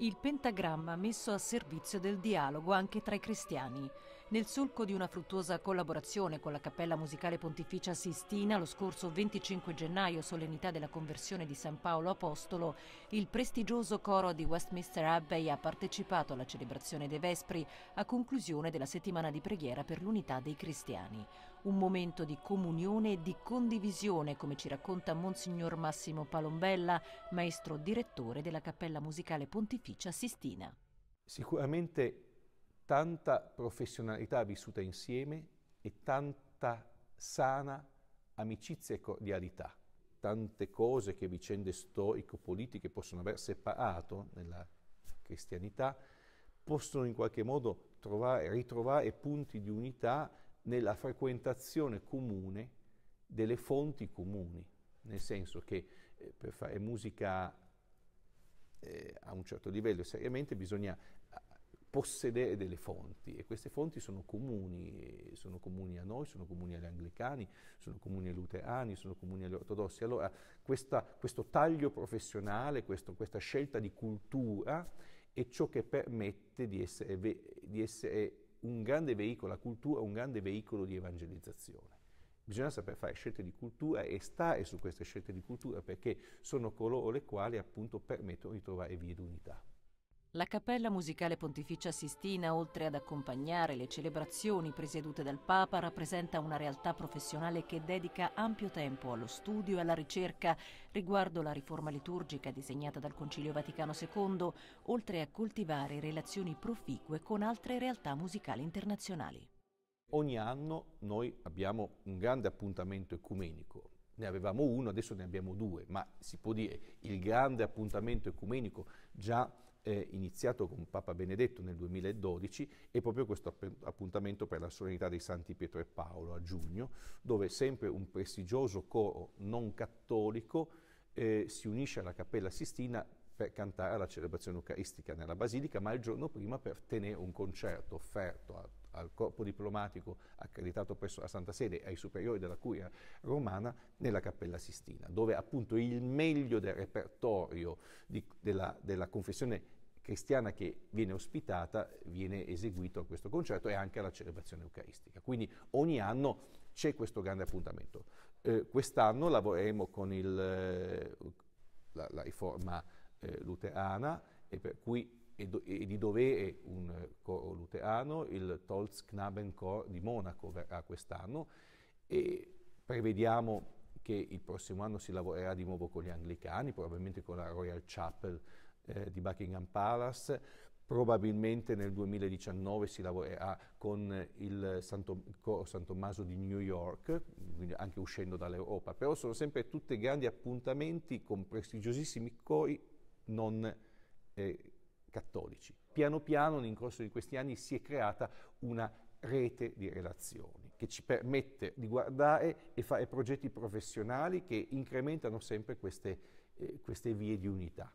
il pentagramma messo a servizio del dialogo anche tra i cristiani. Nel solco di una fruttuosa collaborazione con la Cappella Musicale Pontificia Sistina, lo scorso 25 gennaio, solennità della conversione di San Paolo Apostolo, il prestigioso coro di Westminster Abbey ha partecipato alla celebrazione dei Vespri a conclusione della settimana di preghiera per l'unità dei cristiani un momento di comunione e di condivisione, come ci racconta Monsignor Massimo Palombella, maestro direttore della Cappella Musicale Pontificia Sistina. Sicuramente tanta professionalità vissuta insieme e tanta sana amicizia e cordialità. Tante cose che vicende storico-politiche possono aver separato nella cristianità possono in qualche modo trovare, ritrovare punti di unità nella frequentazione comune delle fonti comuni, nel senso che eh, per fare musica eh, a un certo livello seriamente bisogna ah, possedere delle fonti e queste fonti sono comuni, sono comuni a noi, sono comuni agli anglicani, sono comuni ai luterani, sono comuni agli ortodossi. Allora questa, questo taglio professionale, questo, questa scelta di cultura è ciò che permette di essere, di essere un grande veicolo, la cultura è un grande veicolo di evangelizzazione. Bisogna saper fare scelte di cultura e stare su queste scelte di cultura perché sono coloro le quali appunto permettono di trovare vie d'unità. La Cappella Musicale Pontificia Sistina, oltre ad accompagnare le celebrazioni presiedute dal Papa, rappresenta una realtà professionale che dedica ampio tempo allo studio e alla ricerca riguardo la riforma liturgica disegnata dal Concilio Vaticano II, oltre a coltivare relazioni proficue con altre realtà musicali internazionali. Ogni anno noi abbiamo un grande appuntamento ecumenico, ne avevamo uno, adesso ne abbiamo due, ma si può dire il grande appuntamento ecumenico già eh, iniziato con Papa Benedetto nel 2012 e proprio questo appuntamento per la solennità dei Santi Pietro e Paolo a giugno, dove sempre un prestigioso coro non cattolico eh, si unisce alla Cappella Sistina per cantare la celebrazione eucaristica nella basilica, ma il giorno prima per tenere un concerto offerto a, al corpo diplomatico accreditato presso la Santa Sede e ai superiori della curia romana nella Cappella Sistina, dove appunto il meglio del repertorio di, della, della confessione cristiana che viene ospitata viene eseguito a questo concerto e anche alla celebrazione eucaristica. Quindi ogni anno c'è questo grande appuntamento. Eh, quest'anno lavoreremo con il, la, la riforma eh, luterana e per cui è, do- è di dovere un eh, coro luterano, il Tolz Knaben Knabenchor di Monaco verrà quest'anno e prevediamo che il prossimo anno si lavorerà di nuovo con gli anglicani, probabilmente con la Royal Chapel eh, di Buckingham Palace, probabilmente nel 2019 si lavorerà con il Santo, Coro San Tommaso di New York, quindi anche uscendo dall'Europa, però sono sempre tutti grandi appuntamenti con prestigiosissimi cori non eh, cattolici. Piano piano, nel corso di questi anni, si è creata una rete di relazioni che ci permette di guardare e fare progetti professionali che incrementano sempre queste, eh, queste vie di unità.